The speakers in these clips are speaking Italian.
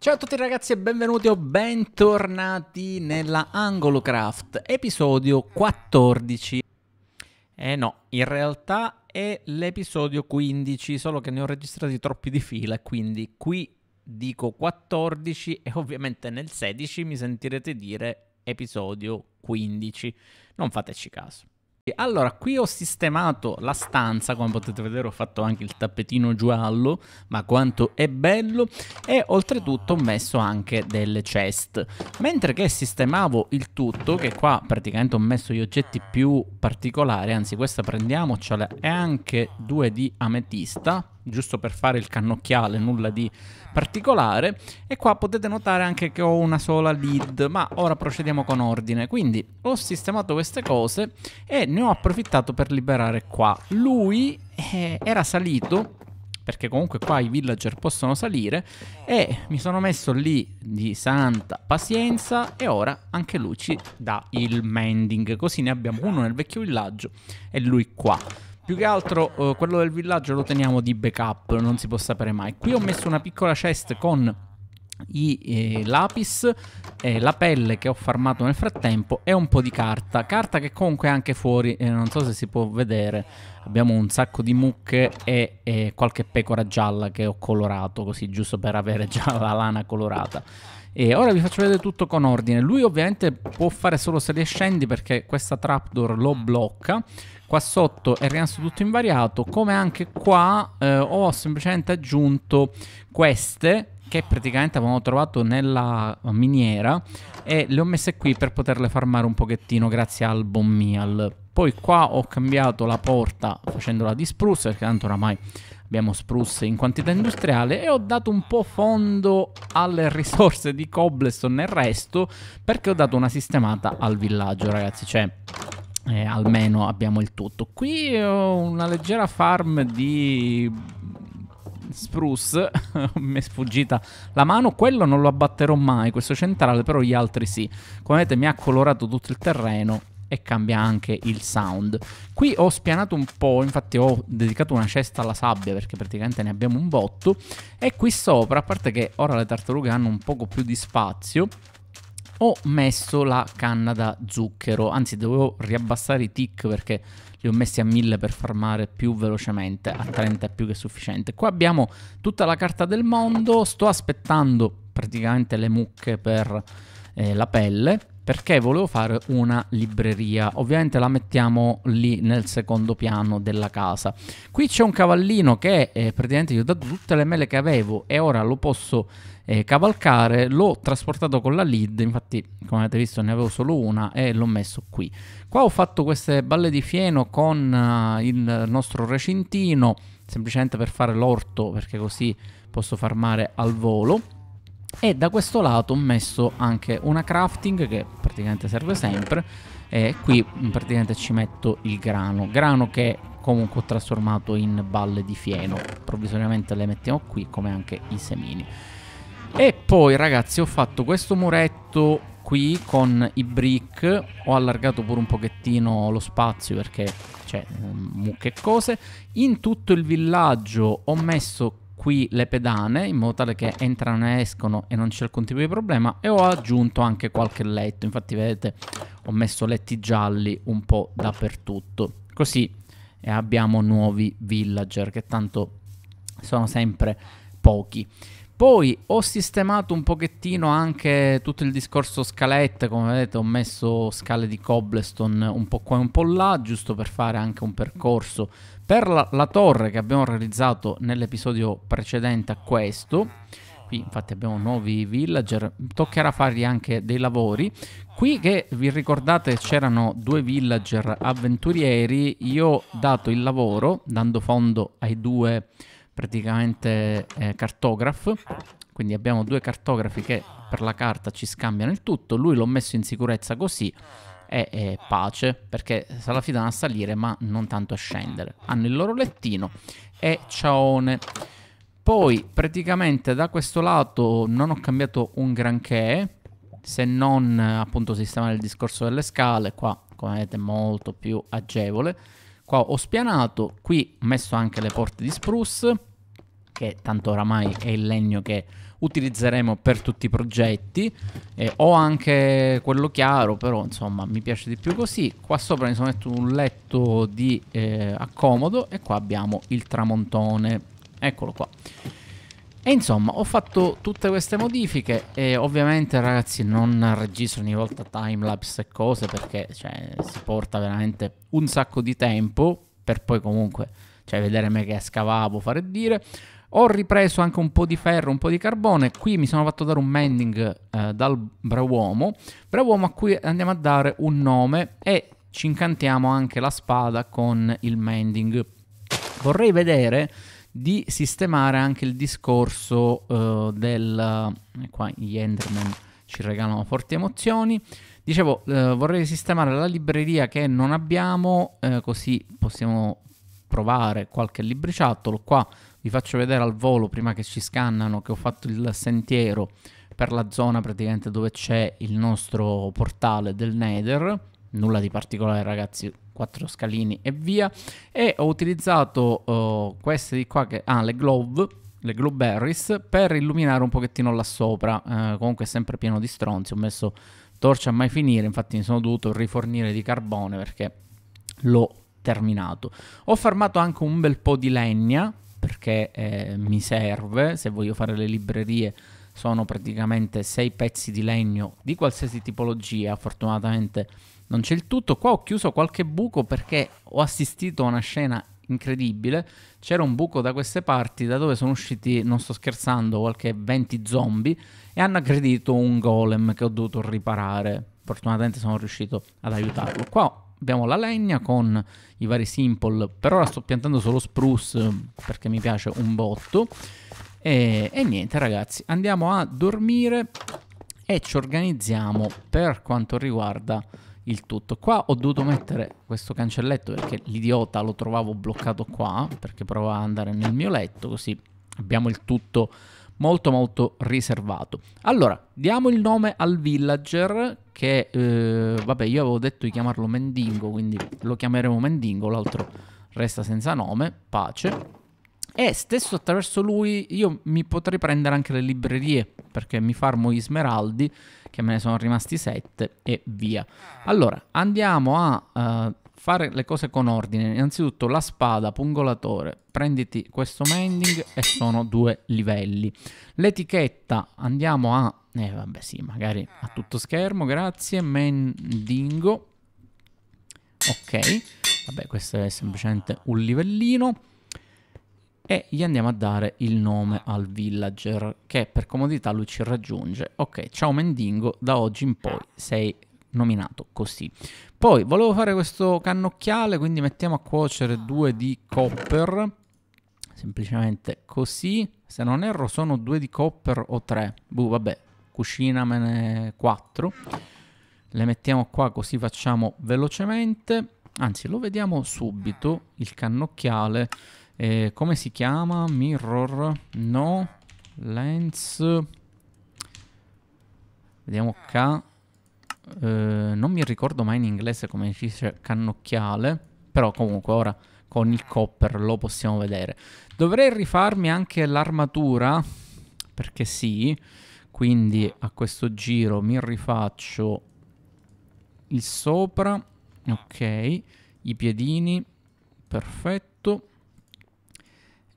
Ciao a tutti ragazzi e benvenuti o bentornati nella AngoloCraft, episodio 14. Eh no, in realtà è l'episodio 15, solo che ne ho registrati troppi di fila, quindi qui dico 14 e ovviamente nel 16 mi sentirete dire episodio 15. Non fateci caso. Allora, qui ho sistemato la stanza, come potete vedere ho fatto anche il tappetino giallo, ma quanto è bello, e oltretutto ho messo anche delle chest. Mentre che sistemavo il tutto, che qua praticamente ho messo gli oggetti più particolari, anzi questa prendiamocela, e anche due di ametista, giusto per fare il cannocchiale, nulla di particolare. E qua potete notare anche che ho una sola lead, ma ora procediamo con ordine. Quindi ho sistemato queste cose e ne ho approfittato per liberare qua. Lui eh, era salito perché comunque qua i villager possono salire e mi sono messo lì di santa pazienza e ora anche lui ci dà il mending così ne abbiamo uno nel vecchio villaggio e lui qua più che altro eh, quello del villaggio lo teniamo di backup, non si può sapere mai. Qui ho messo una piccola chest con i eh, lapis, eh, la pelle che ho farmato nel frattempo e un po' di carta. Carta che comunque è anche fuori, eh, non so se si può vedere. Abbiamo un sacco di mucche e, e qualche pecora gialla che ho colorato, così giusto per avere già la lana colorata. E ora vi faccio vedere tutto con ordine. Lui ovviamente può fare solo se scendi perché questa trapdoor lo blocca. Qua sotto è rimasto tutto invariato, come anche qua eh, ho semplicemente aggiunto queste che praticamente avevamo trovato nella miniera e le ho messe qui per poterle farmare un pochettino grazie al bon meal. Poi qua ho cambiato la porta facendola di spruce perché tanto oramai abbiamo spruce in quantità industriale e ho dato un po' fondo alle risorse di cobblestone e il resto perché ho dato una sistemata al villaggio ragazzi, cioè eh, almeno abbiamo il tutto. Qui ho eh, una leggera farm di spruce, mi è sfuggita la mano, quello non lo abbatterò mai, questo centrale, però gli altri sì. Come vedete mi ha colorato tutto il terreno e cambia anche il sound. Qui ho spianato un po', infatti ho dedicato una cesta alla sabbia perché praticamente ne abbiamo un botto e qui sopra, a parte che ora le tartarughe hanno un poco più di spazio, ho messo la canna da zucchero, anzi dovevo riabbassare i tick perché li ho messi a 1000 per farmare più velocemente, a 30 è più che sufficiente. Qua abbiamo tutta la carta del mondo, sto aspettando praticamente le mucche per eh, la pelle perché volevo fare una libreria. Ovviamente la mettiamo lì nel secondo piano della casa. Qui c'è un cavallino che eh, praticamente gli ho dato tutte le mele che avevo e ora lo posso eh, cavalcare. L'ho trasportato con la lead, infatti come avete visto ne avevo solo una e l'ho messo qui. Qua ho fatto queste balle di fieno con uh, il nostro recintino, semplicemente per fare l'orto perché così posso farmare al volo e da questo lato ho messo anche una crafting che praticamente serve sempre e qui mm, praticamente ci metto il grano, grano che comunque ho trasformato in balle di fieno, provvisoriamente le mettiamo qui come anche i semini. E poi ragazzi ho fatto questo muretto qui con i brick, ho allargato pure un pochettino lo spazio perché c'è mm, mucche cose, in tutto il villaggio ho messo qui le pedane in modo tale che entrano e escono e non c'è alcun tipo di problema e ho aggiunto anche qualche letto infatti vedete ho messo letti gialli un po' dappertutto così abbiamo nuovi villager che tanto sono sempre pochi poi ho sistemato un pochettino anche tutto il discorso scalette, come vedete ho messo scale di cobblestone un po' qua e un po' là, giusto per fare anche un percorso per la, la torre che abbiamo realizzato nell'episodio precedente a questo. Qui infatti abbiamo nuovi villager, toccherà fargli anche dei lavori. Qui che vi ricordate c'erano due villager avventurieri, io ho dato il lavoro, dando fondo ai due villager praticamente eh, cartograph quindi abbiamo due cartografi che per la carta ci scambiano il tutto lui l'ho messo in sicurezza così e, e pace perché se la fidano a salire ma non tanto a scendere hanno il loro lettino e ciaone poi praticamente da questo lato non ho cambiato un granché se non appunto sistemare il discorso delle scale qua come vedete molto più agevole qua ho spianato qui ho messo anche le porte di spruce che tanto oramai è il legno che utilizzeremo per tutti i progetti eh, ho anche quello chiaro però insomma mi piace di più così qua sopra mi sono messo un letto di eh, accomodo e qua abbiamo il tramontone eccolo qua e insomma ho fatto tutte queste modifiche e ovviamente ragazzi non registro ogni volta timelapse e cose perché cioè, si porta veramente un sacco di tempo per poi comunque cioè, vedere me che scavavo, fare dire ho ripreso anche un po' di ferro, un po' di carbone. Qui mi sono fatto dare un mending eh, dal brav'uomo, brav'uomo a cui andiamo a dare un nome e ci incantiamo anche la spada con il mending. Vorrei vedere di sistemare anche il discorso eh, del... Eh, qua gli Enderman ci regalano forti emozioni. Dicevo, eh, vorrei sistemare la libreria che non abbiamo, eh, così possiamo provare qualche libriciattolo. Qua vi faccio vedere al volo prima che ci scannano che ho fatto il sentiero per la zona praticamente dove c'è il nostro portale del Nether nulla di particolare ragazzi quattro scalini e via e ho utilizzato uh, oh, queste di qua che ah le glove le glue per illuminare un pochettino là sopra uh, comunque è sempre pieno di stronzi ho messo torce a mai finire infatti mi sono dovuto rifornire di carbone perché l'ho terminato ho farmato anche un bel po' di legna perché eh, mi serve, se voglio fare le librerie sono praticamente sei pezzi di legno di qualsiasi tipologia, fortunatamente non c'è il tutto. Qua ho chiuso qualche buco perché ho assistito a una scena incredibile. C'era un buco da queste parti da dove sono usciti, non sto scherzando, qualche 20 zombie e hanno aggredito un golem che ho dovuto riparare. Fortunatamente sono riuscito ad aiutarlo. Qua abbiamo la legna con i vari simple, per ora sto piantando solo spruce eh, perché mi piace un botto. E, e niente ragazzi, andiamo a dormire e ci organizziamo per quanto riguarda il tutto. Qua ho dovuto mettere questo cancelletto perché l'idiota lo trovavo bloccato qua, perché provava ad andare nel mio letto, così abbiamo il tutto molto molto riservato. Allora, diamo il nome al villager che eh, vabbè io avevo detto di chiamarlo Mendingo, quindi lo chiameremo Mendingo, l'altro resta senza nome, pace. E stesso attraverso lui io mi potrei prendere anche le librerie, perché mi farmo gli smeraldi, che me ne sono rimasti 7 e via. Allora, andiamo a uh, fare le cose con ordine. Innanzitutto la spada, pungolatore, prenditi questo mending e sono due livelli. L'etichetta andiamo a... Eh vabbè sì, magari a tutto schermo, grazie, mendingo. Ok, vabbè questo è semplicemente un livellino. E gli andiamo a dare il nome al villager che per comodità lui ci raggiunge. Ok, ciao Mendingo, da oggi in poi sei nominato così. Poi volevo fare questo cannocchiale, quindi mettiamo a cuocere due di copper, semplicemente così. Se non erro sono due di copper o tre, buh vabbè, cucinamene quattro. Le mettiamo qua così facciamo velocemente, anzi lo vediamo subito, il cannocchiale. Eh, come si chiama? Mirror? No. Lens. Vediamo qua. Eh, non mi ricordo mai in inglese come si dice cannocchiale, però comunque ora con il copper lo possiamo vedere. Dovrei rifarmi anche l'armatura, perché sì, quindi a questo giro mi rifaccio il sopra, ok, i piedini, perfetto,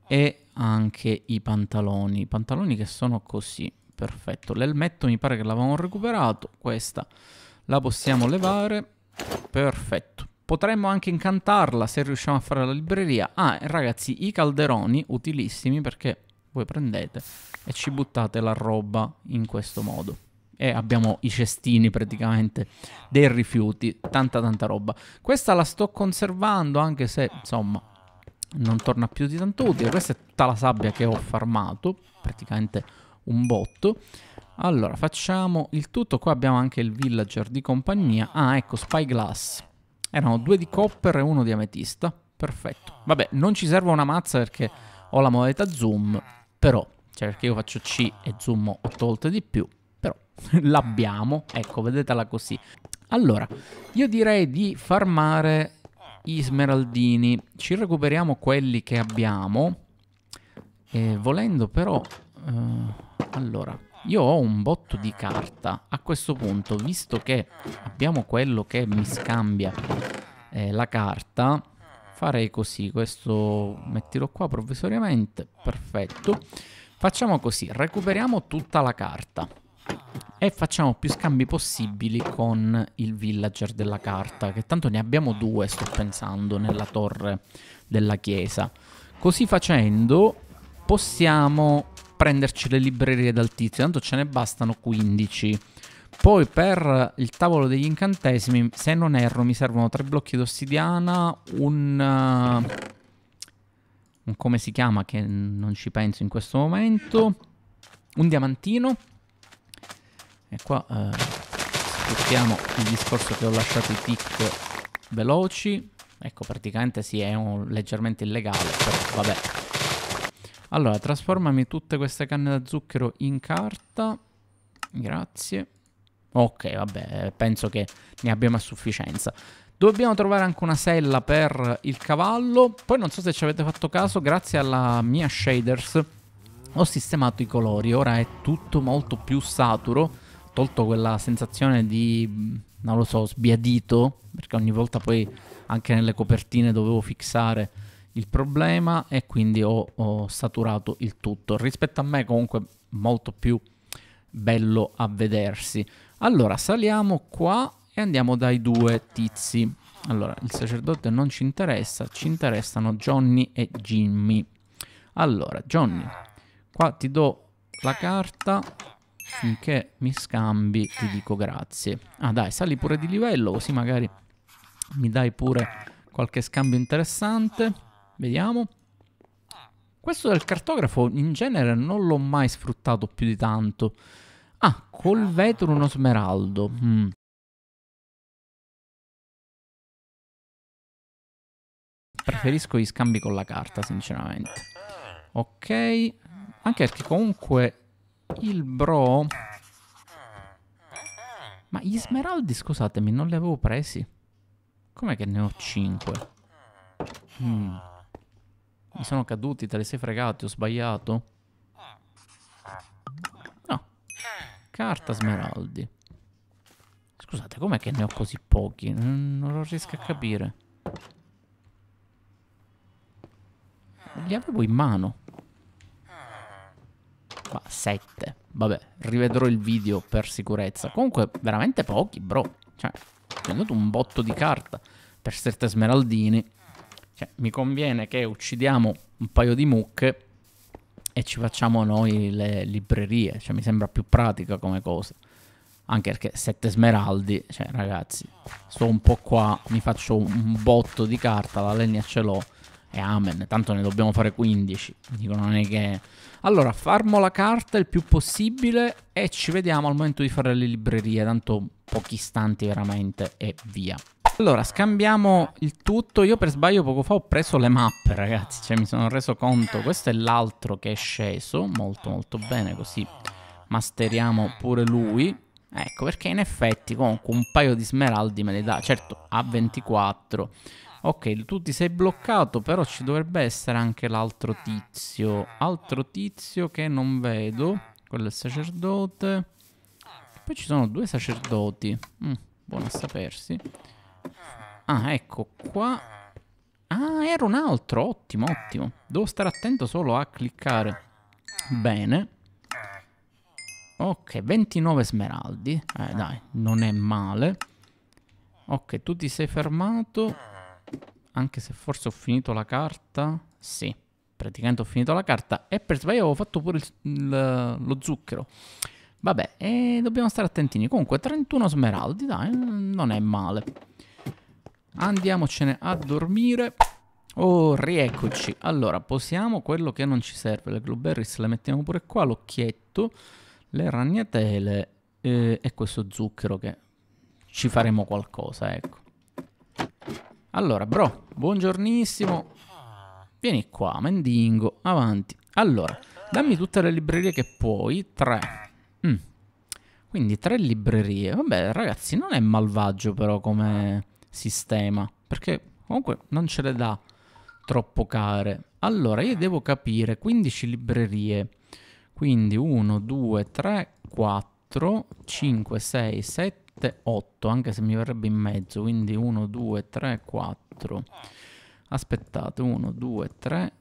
e anche i pantaloni, i pantaloni che sono così, perfetto. L'elmetto mi pare che l'avevamo recuperato, questa la possiamo levare, perfetto. Potremmo anche incantarla se riusciamo a fare la libreria. Ah, ragazzi, i calderoni utilissimi perché voi prendete e ci buttate la roba in questo modo. E abbiamo i cestini praticamente dei rifiuti, tanta tanta roba. Questa la sto conservando anche se, insomma, non torna più di tanto utile. Questa è tutta la sabbia che ho farmato, praticamente un botto. Allora, facciamo il tutto. Qua abbiamo anche il villager di compagnia. Ah, ecco, Spyglass. Erano due di copper e uno di ametista. Perfetto. Vabbè, non ci serve una mazza perché ho la modalità zoom, però, cioè perché io faccio C e zoom 8 volte di più, però l'abbiamo. Ecco, vedetela così. Allora, io direi di farmare i smeraldini. Ci recuperiamo quelli che abbiamo. E volendo però Uh, allora, io ho un botto di carta. A questo punto, visto che abbiamo quello che mi scambia eh, la carta, farei così. Questo mettilo qua provvisoriamente. Perfetto. Facciamo così, recuperiamo tutta la carta e facciamo più scambi possibili con il villager della carta, che tanto ne abbiamo due, sto pensando, nella torre della chiesa. Così facendo possiamo prenderci le librerie dal tizio, tanto ce ne bastano 15. Poi per il tavolo degli incantesimi, se non erro, mi servono tre blocchi d'ossidiana, un... Uh, un come si chiama, che non ci penso in questo momento, un diamantino. E qua uh, eh, sfruttiamo il discorso che ho lasciato i tick veloci. Ecco, praticamente sì, è un, leggermente illegale, però vabbè. Allora, trasformami tutte queste canne da zucchero in carta. Grazie. Ok, vabbè, penso che ne abbiamo a sufficienza. Dobbiamo trovare anche una sella per il cavallo. Poi non so se ci avete fatto caso, grazie alla mia shaders ho sistemato i colori. Ora è tutto molto più saturo. Ho tolto quella sensazione di, non lo so, sbiadito. Perché ogni volta poi anche nelle copertine dovevo fissare il problema è quindi ho, ho saturato il tutto. Rispetto a me comunque molto più bello a vedersi. Allora, saliamo qua e andiamo dai due tizi. Allora, il sacerdote non ci interessa, ci interessano Johnny e Jimmy. Allora, Johnny, qua ti do la carta, finché mi scambi ti dico grazie. Ah dai, sali pure di livello, così magari mi dai pure qualche scambio interessante. Vediamo. Questo del cartografo in genere non l'ho mai sfruttato più di tanto. Ah, col vetro uno smeraldo. Mm. Preferisco gli scambi con la carta, sinceramente. Ok. Anche perché comunque il bro... Ma gli smeraldi, scusatemi, non li avevo presi. Com'è che ne ho 5? Mm. Mi sono caduti, te le sei fregate, ho sbagliato. No. Carta smeraldi. Scusate, com'è che ne ho così pochi? Non lo riesco a capire. Li avevo in mano. Ma sette. Vabbè, rivedrò il video per sicurezza. Comunque, veramente pochi, bro. Cioè, ho andato un botto di carta per sette smeraldini. Cioè, mi conviene che uccidiamo un paio di mucche e ci facciamo noi le librerie. Cioè, mi sembra più pratica come cosa. Anche perché sette smeraldi, cioè, ragazzi, sto un po' qua, mi faccio un botto di carta, la legna ce l'ho. E amen, tanto ne dobbiamo fare 15. Dico, non è che... Allora, farmo la carta il più possibile e ci vediamo al momento di fare le librerie, tanto pochi istanti veramente e via. Allora, scambiamo il tutto. Io per sbaglio poco fa ho preso le mappe, ragazzi. Cioè, mi sono reso conto. Questo è l'altro che è sceso. Molto, molto bene. Così masteriamo pure lui. Ecco, perché in effetti comunque un paio di smeraldi me le dà. Certo, a 24. Ok, tu ti sei bloccato, però ci dovrebbe essere anche l'altro tizio. Altro tizio che non vedo. Quello è il sacerdote. Poi ci sono due sacerdoti. Mm, buono a sapersi. Ah, ecco qua. Ah, era un altro. Ottimo, ottimo. Devo stare attento solo a cliccare. Bene. Ok, 29 smeraldi. Eh, dai, non è male. Ok, tu ti sei fermato. Anche se forse ho finito la carta. Sì, praticamente ho finito la carta. E per sbaglio avevo fatto pure il, il, lo zucchero. Vabbè, e eh, dobbiamo stare attentini. Comunque, 31 smeraldi, dai, non è male. Andiamocene a dormire. Oh, rieccoci. Allora, posiamo quello che non ci serve. Le blueberries le mettiamo pure qua, l'occhietto, le ragnatele eh, e questo zucchero che ci faremo qualcosa, ecco. Allora, bro, buongiornissimo. Vieni qua, mendingo, avanti. Allora, dammi tutte le librerie che puoi. Tre. Mm. Quindi tre librerie. Vabbè, ragazzi, non è malvagio però come sistema, perché comunque non ce le dà troppo care. Allora, io devo capire 15 librerie. Quindi 1, 2, 3, 4, 5, 6, 7, 8, anche se mi verrebbe in mezzo. Quindi 1, 2, 3, 4. Aspettate, 1, 2, 3.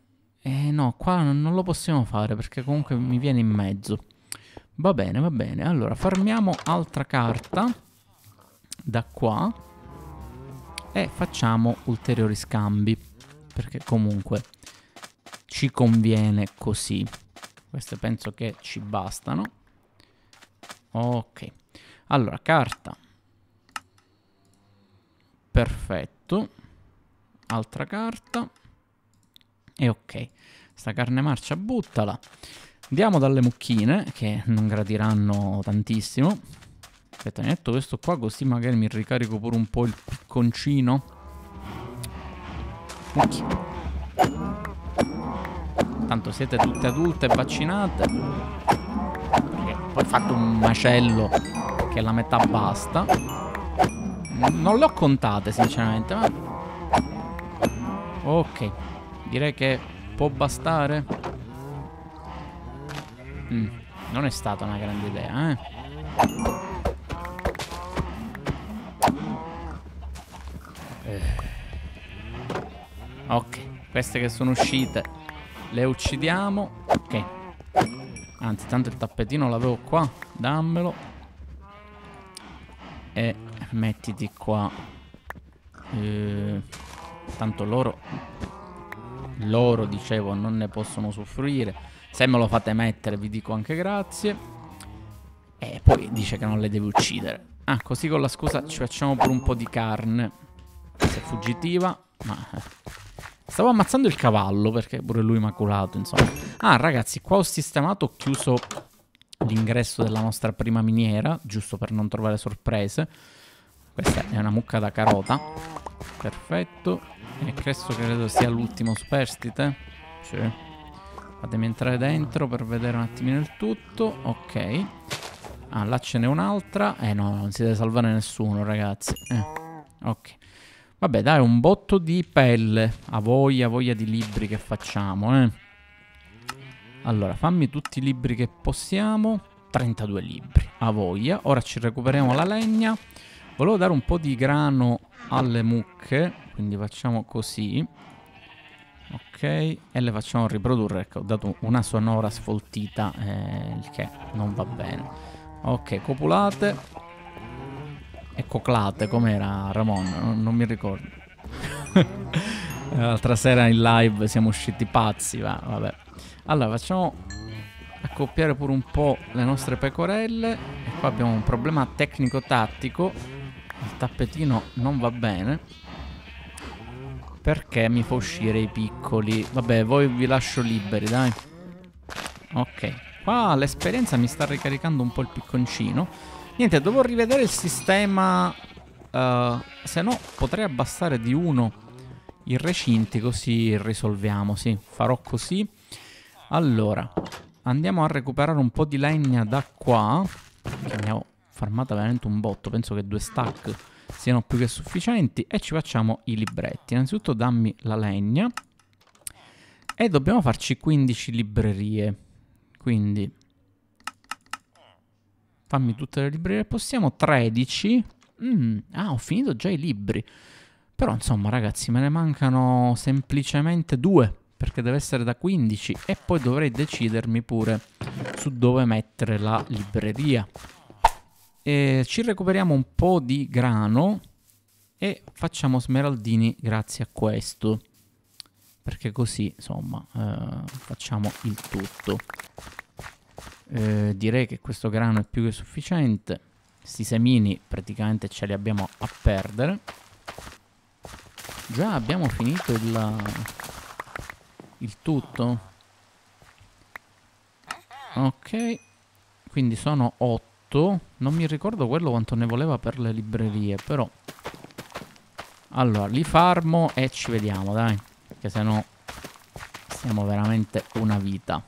Eh no, qua non lo possiamo fare perché comunque mi viene in mezzo. Va bene, va bene. Allora, farmiamo altra carta da qua e facciamo ulteriori scambi perché comunque ci conviene così queste penso che ci bastano ok allora carta perfetto altra carta e ok sta carne marcia buttala andiamo dalle mucchine che non gradiranno tantissimo Aspetta, metto questo qua così magari mi ricarico pure un po' il picconcino. Occhi. Tanto siete tutte adulte e vaccinate. Perché poi fate un macello che la metà basta. Non l'ho contate sinceramente, ma... Ok, direi che può bastare. Mm. Non è stata una grande idea, eh. queste che sono uscite le uccidiamo. Ok. Anzi, tanto il tappetino l'avevo qua. Dammelo. E mettiti qua. Eh, tanto loro... Loro, dicevo, non ne possono soffrire Se me lo fate mettere vi dico anche grazie. E poi dice che non le deve uccidere. Ah, così con la scusa ci facciamo pure un po' di carne. Se è fuggitiva, ma eh. Stavo ammazzando il cavallo perché pure lui maculato, insomma. Ah, ragazzi, qua ho sistemato, ho chiuso l'ingresso della nostra prima miniera, giusto per non trovare sorprese. Questa è una mucca da carota. Perfetto. E questo credo sia l'ultimo superstite. Sì. Fatemi entrare dentro per vedere un attimino il tutto. Ok. Ah, là ce n'è un'altra. Eh no, non si deve salvare nessuno, ragazzi. Eh. Ok. Vabbè, dai, un botto di pelle. A voglia, voglia di libri che facciamo, eh. Allora, fammi tutti i libri che possiamo. 32 libri, a voglia. Ora ci recuperiamo la legna. Volevo dare un po' di grano alle mucche, quindi facciamo così. Ok, e le facciamo riprodurre. Ecco, ho dato una sonora sfoltita, eh, il che non va bene. Ok, copulate e Coclate, com'era Ramon? Non, non mi ricordo. L'altra sera in live siamo usciti pazzi, va, vabbè. Allora, facciamo accoppiare pure un po' le nostre pecorelle. E qua abbiamo un problema tecnico-tattico. Il tappetino non va bene. Perché mi fa uscire i piccoli? Vabbè, voi vi lascio liberi, dai. Ok. Qua l'esperienza mi sta ricaricando un po' il picconcino. Niente, devo rivedere il sistema. Uh, se no, potrei abbassare di uno i recinti, così risolviamo. Sì, farò così. Allora, andiamo a recuperare un po' di legna da qua. Che ne ho farmata veramente un botto. Penso che due stack siano più che sufficienti. E ci facciamo i libretti. Innanzitutto, dammi la legna. E dobbiamo farci 15 librerie. Quindi Fammi tutte le librerie possiamo. 13. Mm, ah, ho finito già i libri. Però insomma, ragazzi, me ne mancano semplicemente due. Perché deve essere da 15. E poi dovrei decidermi pure su dove mettere la libreria. E ci recuperiamo un po' di grano. E facciamo smeraldini grazie a questo perché così insomma eh, facciamo il tutto eh, direi che questo grano è più che sufficiente. Sti semini praticamente ce li abbiamo a perdere. Già abbiamo finito il, il tutto. Ok, quindi sono 8. Non mi ricordo quello quanto ne voleva per le librerie, però... Allora, li farmo e ci vediamo, dai. Che sennò siamo veramente una vita.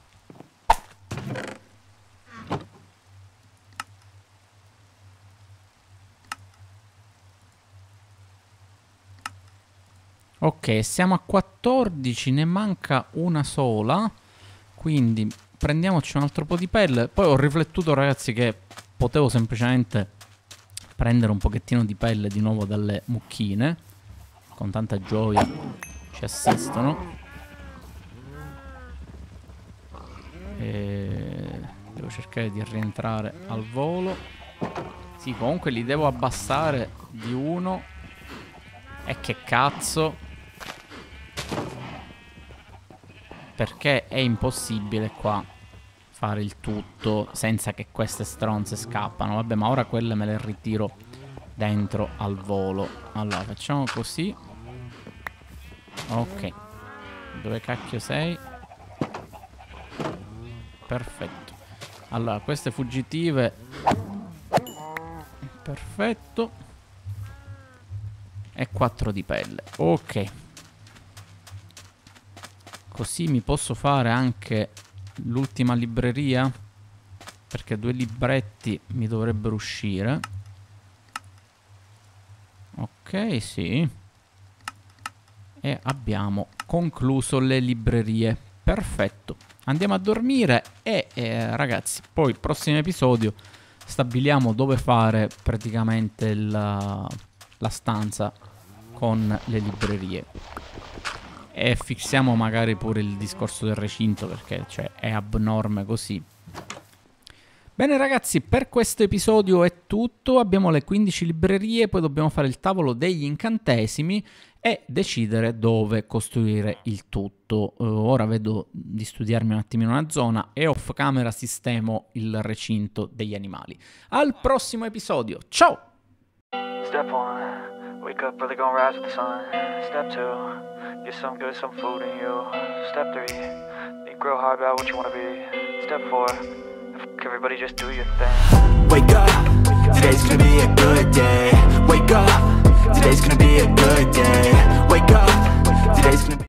Ok, siamo a 14, ne manca una sola. Quindi prendiamoci un altro po' di pelle. Poi ho riflettuto, ragazzi, che potevo semplicemente prendere un pochettino di pelle di nuovo dalle mucchine. Con tanta gioia ci assistono. E devo cercare di rientrare al volo. Sì, comunque li devo abbassare di uno. E che cazzo. Perché è impossibile qua fare il tutto senza che queste stronze scappano. Vabbè, ma ora quelle me le ritiro dentro al volo. Allora, facciamo così. Ok. Dove cacchio sei? Perfetto. Allora, queste fuggitive... Perfetto. E 4 di pelle. Ok. Così mi posso fare anche l'ultima libreria perché due libretti mi dovrebbero uscire. Ok, sì. E abbiamo concluso le librerie. Perfetto. Andiamo a dormire e eh, ragazzi, poi il prossimo episodio stabiliamo dove fare praticamente la, la stanza con le librerie e fissiamo magari pure il discorso del recinto perché cioè, è abnorme così. Bene ragazzi, per questo episodio è tutto, abbiamo le 15 librerie, poi dobbiamo fare il tavolo degli incantesimi e decidere dove costruire il tutto. Eh, ora vedo di studiarmi un attimino una zona e off camera sistemo il recinto degli animali. Al prossimo episodio, ciao! Step Step one, wake up, the rise sun. two. Get some good, some food in you. Step three, think real hard about what you wanna be. Step four, everybody just do your thing. Wake up, today's gonna be a good day. Wake up, today's gonna be a good day. Wake up, today's gonna be